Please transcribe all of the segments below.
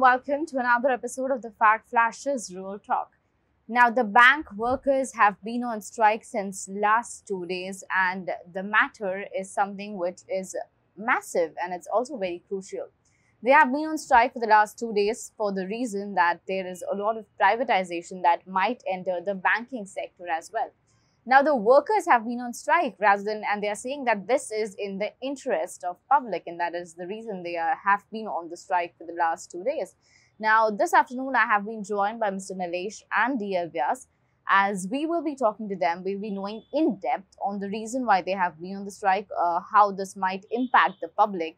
welcome to another episode of the Fact Flashes Rural Talk. Now, the bank workers have been on strike since last two days, and the matter is something which is massive and it's also very crucial. They have been on strike for the last two days for the reason that there is a lot of privatization that might enter the banking sector as well. Now, the workers have been on strike rather than, and they are saying that this is in the interest of public, and that is the reason they are, have been on the strike for the last two days. Now, this afternoon, I have been joined by Mr. Nalesh and DL Vyas. As we will be talking to them, we'll be knowing in depth on the reason why they have been on the strike, uh, how this might impact the public,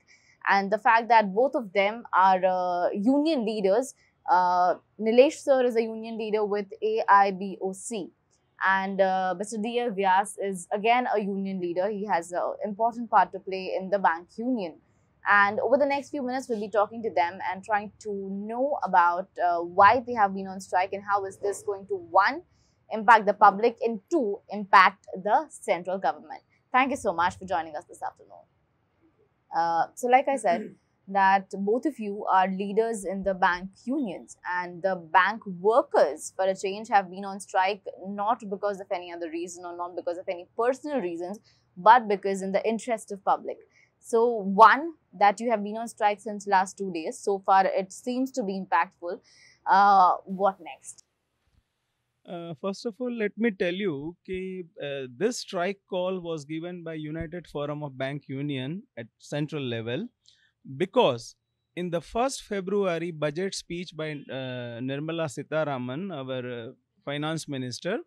and the fact that both of them are uh, union leaders. Uh, Nilesh sir is a union leader with AIBOC, and uh, Mr. D.A. Vyas is again a union leader. He has an important part to play in the bank union. And over the next few minutes, we'll be talking to them and trying to know about uh, why they have been on strike and how is this going to, one, impact the public and, two, impact the central government. Thank you so much for joining us this afternoon. Uh, so, like I said, that both of you are leaders in the bank unions and the bank workers for a change have been on strike not because of any other reason or not because of any personal reasons but because in the interest of public so one that you have been on strike since last two days so far it seems to be impactful uh, what next uh, first of all, let me tell you that uh, this strike call was given by United Forum of Bank Union at central level because in the first February budget speech by uh, Nirmala Sitaraman, our uh, finance minister,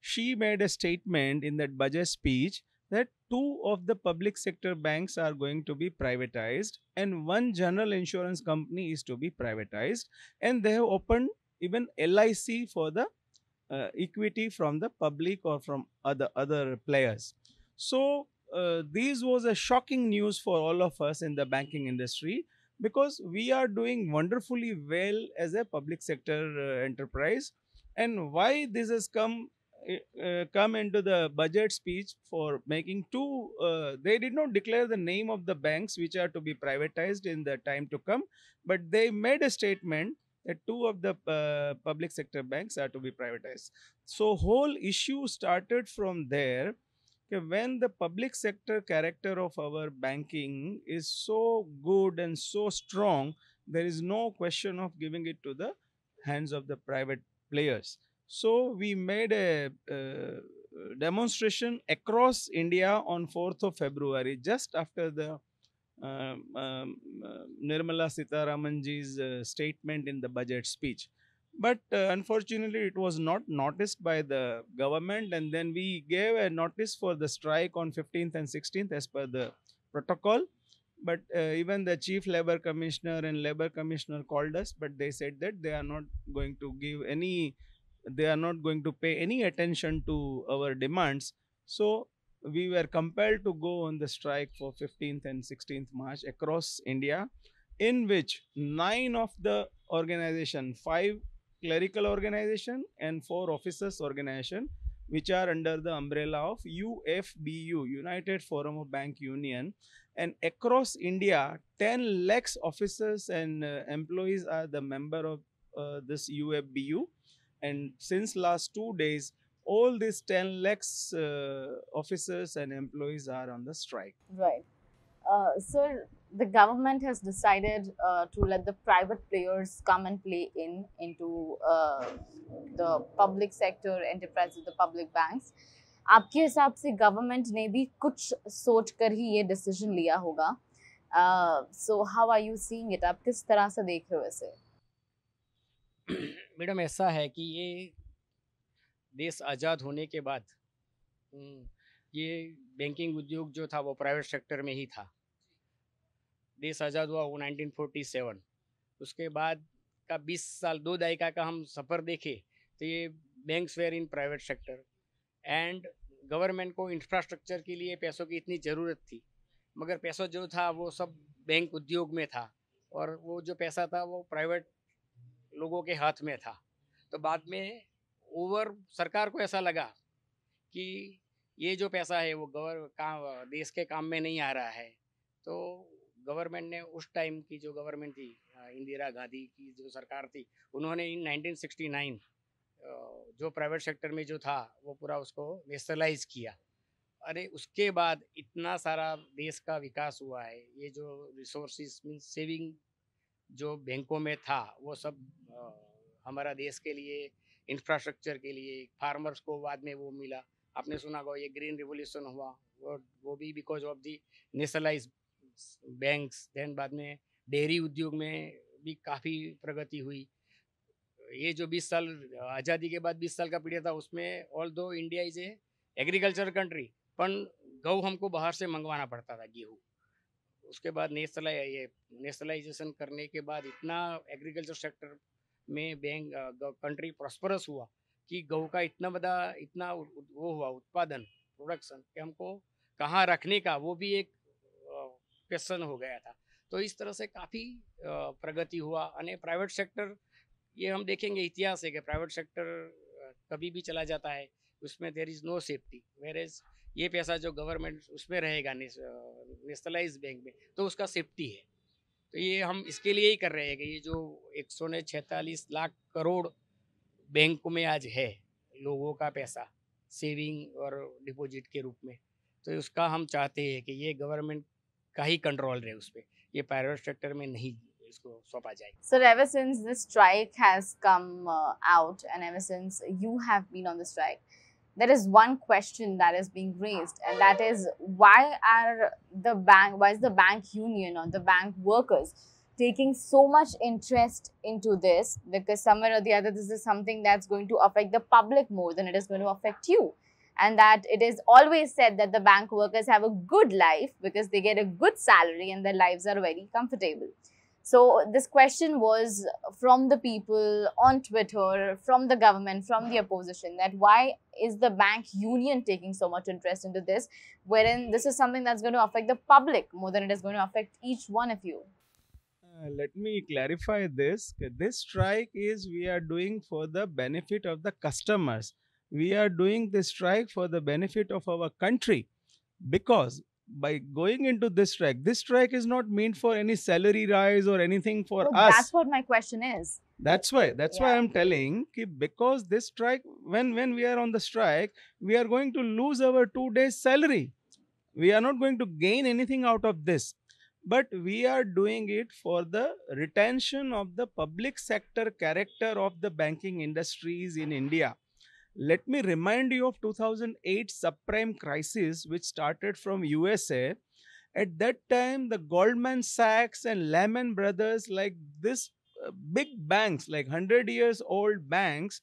she made a statement in that budget speech that two of the public sector banks are going to be privatized and one general insurance company is to be privatized and they have opened even LIC for the uh, equity from the public or from other other players so this uh, these was a shocking news for all of us in the banking industry because we are doing wonderfully well as a public sector uh, enterprise and why this has come uh, uh, come into the budget speech for making two uh, they did not declare the name of the banks which are to be privatized in the time to come but they made a statement that two of the uh, public sector banks are to be privatized so whole issue started from there when the public sector character of our banking is so good and so strong, there is no question of giving it to the hands of the private players. So we made a demonstration across India on 4th of February, just after the um, um, uh, Nirmala Sitaramanji's uh, statement in the budget speech. But uh, unfortunately, it was not noticed by the government. And then we gave a notice for the strike on 15th and 16th as per the protocol. But uh, even the chief labor commissioner and labor commissioner called us, but they said that they are not going to give any, they are not going to pay any attention to our demands. So we were compelled to go on the strike for 15th and 16th March across India, in which nine of the organization, five clerical organization and four officers organization which are under the umbrella of UFBU, United Forum of Bank Union. And across India, 10 lakhs officers and uh, employees are the member of uh, this UFBU. And since last two days, all these 10 lakhs uh, officers and employees are on the strike. Right. sir, the government has decided uh, to let the private players come and play in into uh, the public sector enterprises, the public banks. आपके हिसाब से government ने भी कुछ सोच कर ही ये decision लिया होगा so how are you seeing it आप किस तरह से देख रहे हो इसे मैडम ऐसा है कि ये देश आज़ाद होने के बाद ये बैंकिंग उद्योग जो था वो प्राइवेट सेक्टर में ही था देश आज़ाद हुआ वो 1947 उसके बाद का 20 साल दो दायका का हम सफ़र देखे तो ये banks were in private sector and government को इंफ्रास्ट्रक्चर के लिए पैसों की इतनी ज़रूरत थी मगर पैसा जो था वो सब बैंक उद्योग में था और वो जो पैसा था वो प्राइवेट लोगों के हाथ में था तो बाद में ओवर सरकार को ऐसा लगा कि ये जो पैसा है वो गवर काम देश के काम में नहीं आ रहा है तो गवर्नमेंट ने उस टाइम की जो गवर्नमेंट थी इंदिरा गांधी की जो सरकार थी उन्होंने इन 1969 जो प्राइवेट सेक्टर में जो था वो पूरा उसको नेशनलाइज किया अरे उसके बाद इतना सारा देश का विकास हुआ है ये जो रिसोर्सिस मीन सेविंग जो बैंकों में था वो सब हमारा देश के लिए इंफ्रास्ट्रक्चर के लिए फार्मर्स को बाद में वो मिला आपने सुना होगा ये ग्रीन रिवोल्यूशन हुआ वो वो भी because of the nationalise banks then बाद में डेयरी उद्योग में भी काफ़ी प्रगति हुई ये जो 20 साल आज़ादी के बाद 20 साल का पीरियड था उसमें although India is a agriculture country पर गऊ हमको बाहर से मंगवाना पड़ता था गेहूँ उसके बाद नेशनलाइ ये नेशनलाइजेशन करने के बाद इतना एग्रीकल्चर सेक्टर में बैंक कंट्री प्रॉस्परस हुआ कि गऊ का इतना बड़ा इतना वो हुआ उत्पादन प्रोडक्शन कि हमको कहाँ रखने का वो भी एक प्रसन्न हो गया था तो इस तरह से काफ़ी प्रगति हुआ अने प्राइवेट सेक्टर ये हम देखेंगे इतिहास है कि प्राइवेट सेक्टर कभी भी चला जाता है उसमें there is no safety where is ये पैसा जो गवर्नमेंट उसमें रहेगा नेशनलाइज बैंक में तो उसका सेफ्टी है तो ये हम इसके लिए ही कर रहे हैं कि ये जो एक सौ लाख करोड़ बैंक में आज है लोगों का पैसा सेविंग और डिपॉजिट के रूप में तो उसका हम चाहते हैं कि ये गवर्नमेंट का ही कंट्रोल रहे उस पर ये प्राइवेट सेक्टर में नहीं इसको सौंपा जाए sir ever since this strike has come out and ever since you have there is one question that is being raised and that is why are the bank why is the bank union or the bank workers taking so much interest into this because somewhere or the other this is something that's going to affect the public more than it is going to affect you and that it is always said that the bank workers have a good life because they get a good salary and their lives are very comfortable. So this question was from the people on Twitter, from the government, from the opposition that why is the bank union taking so much interest into this, wherein this is something that's going to affect the public more than it is going to affect each one of you. Uh, let me clarify this. This strike is we are doing for the benefit of the customers we are doing this strike for the benefit of our country because by going into this strike, this strike is not meant for any salary rise or anything for well, us. That's what my question is. That's why. That's yeah. why I'm telling ki because this strike, when when we are on the strike, we are going to lose our two days salary. We are not going to gain anything out of this. But we are doing it for the retention of the public sector character of the banking industries in India let me remind you of 2008 subprime crisis which started from usa at that time the goldman sachs and lehman brothers like this uh, big banks like 100 years old banks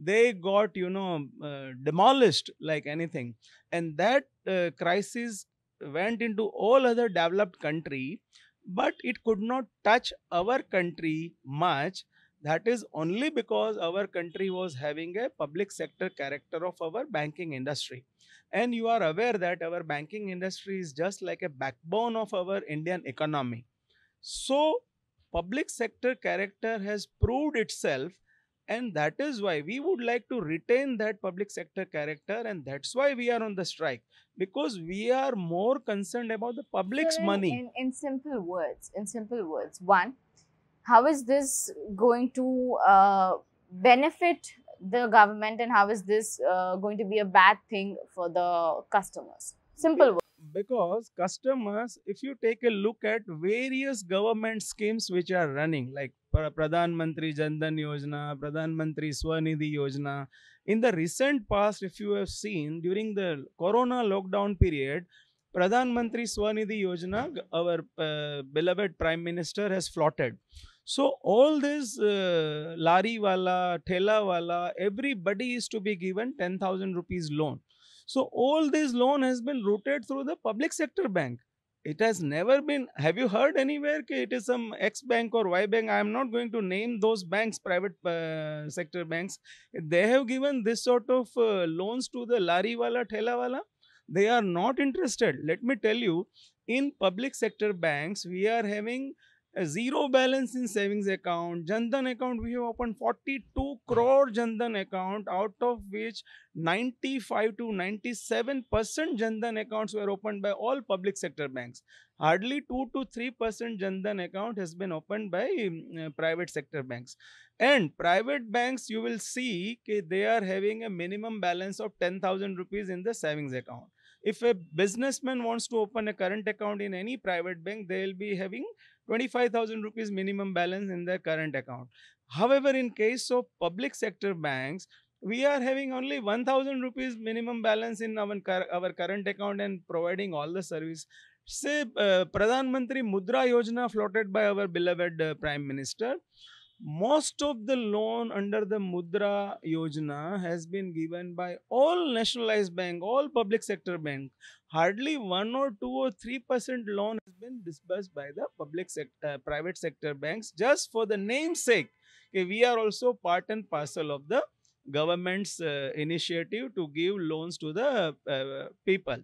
they got you know uh, demolished like anything and that uh, crisis went into all other developed country but it could not touch our country much that is only because our country was having a public sector character of our banking industry. And you are aware that our banking industry is just like a backbone of our Indian economy. So, public sector character has proved itself and that is why we would like to retain that public sector character and that's why we are on the strike because we are more concerned about the public's so in, money in, in simple words in simple words one how is this going to uh, benefit the government and how is this uh, going to be a bad thing for the customers? Simple word. Because customers, if you take a look at various government schemes which are running, like Pradhan Mantri Jandan Yojana, Pradhan Mantri Swanidhi Yojana, in the recent past, if you have seen during the corona lockdown period, Pradhan Mantri Swanidhi Yojana, our uh, beloved Prime Minister has floated. So all this uh, lari wala, thela wala, everybody is to be given 10,000 rupees loan. So all this loan has been routed through the public sector bank. It has never been, have you heard anywhere it is some X bank or Y bank? I am not going to name those banks, private uh, sector banks. They have given this sort of uh, loans to the lari wala, thela wala. They are not interested. Let me tell you, in public sector banks, we are having zero balance in savings account Jan Dhan account we have open 42 crore Jan Dhan account out of which 95 to 97 percent Jan Dhan accounts were open by all public sector banks hardly two to three percent Jan Dhan account has been open by private sector banks and private banks you will see कि they are having a minimum balance of ten thousand rupees in the savings account If a businessman wants to open a current account in any private bank, they will be having 25,000 rupees minimum balance in their current account. However, in case of public sector banks, we are having only 1000 rupees minimum balance in our, our current account and providing all the service say uh, pradhan mantri mudra yojana floated by our beloved uh, prime minister most of the loan under the mudra yojana has been given by all nationalized bank all public sector bank hardly 1 or 2 or 3% loan has been disbursed by the public sector uh, private sector banks just for the namesake okay, we are also part and parcel of the government's uh, initiative to give loans to the uh, people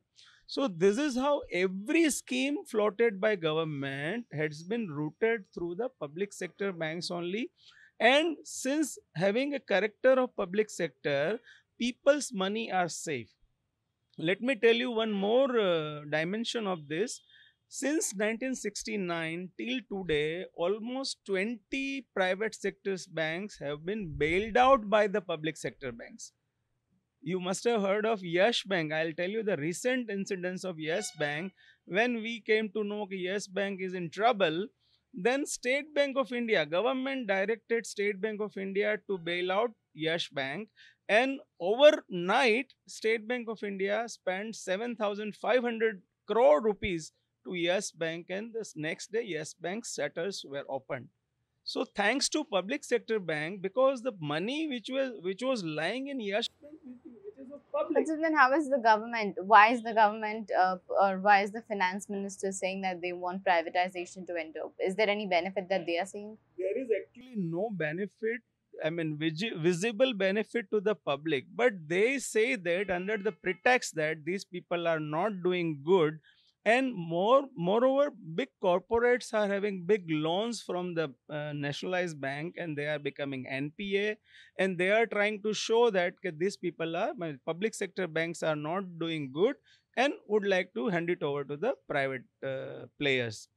so this is how every scheme floated by government has been routed through the public sector banks only. And since having a character of public sector, people's money are safe. Let me tell you one more uh, dimension of this. Since 1969 till today, almost 20 private sector banks have been bailed out by the public sector banks you must have heard of Yes Bank. I'll tell you the recent incidents of Yes Bank. When we came to know that Yes Bank is in trouble, then State Bank of India, government directed State Bank of India to bail out Yes Bank. And overnight, State Bank of India spent 7,500 crore rupees to Yes Bank. And the next day, Yes Bank shutters were opened. So thanks to public sector bank, because the money which was which was lying in Yes. Bank public. So then, how is the government? Why is the government uh, or why is the finance minister saying that they want privatization to end up? Is there any benefit that they are seeing? There is actually no benefit. I mean, visible benefit to the public, but they say that under the pretext that these people are not doing good, and more moreover big corporates are having big loans from the uh, nationalized bank and they are becoming npa and they are trying to show that these people are public sector banks are not doing good and would like to hand it over to the private uh, players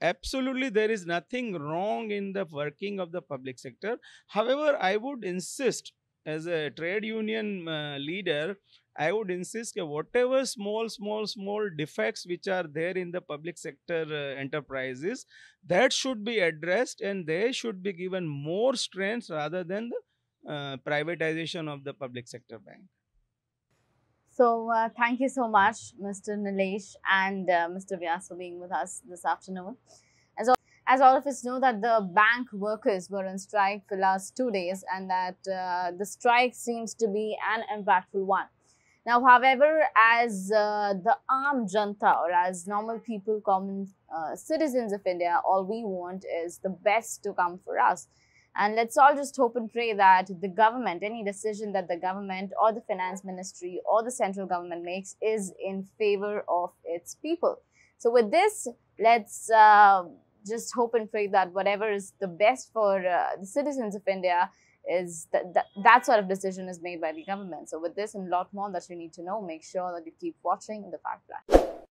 absolutely there is nothing wrong in the working of the public sector however i would insist as a trade union uh, leader I would insist that whatever small, small, small defects which are there in the public sector uh, enterprises, that should be addressed and they should be given more strength rather than the uh, privatization of the public sector bank. So, uh, thank you so much, Mr. Nilesh and uh, Mr. Vyas for being with us this afternoon. As all, as all of us know that the bank workers were on strike for last two days and that uh, the strike seems to be an impactful one. Now, however, as uh, the armed janta or as normal people, common uh, citizens of India, all we want is the best to come for us. And let's all just hope and pray that the government, any decision that the government or the finance ministry or the central government makes, is in favor of its people. So, with this, let's uh, just hope and pray that whatever is the best for uh, the citizens of India is that, that that sort of decision is made by the government. So with this and a lot more that you need to know, make sure that you keep watching The Fact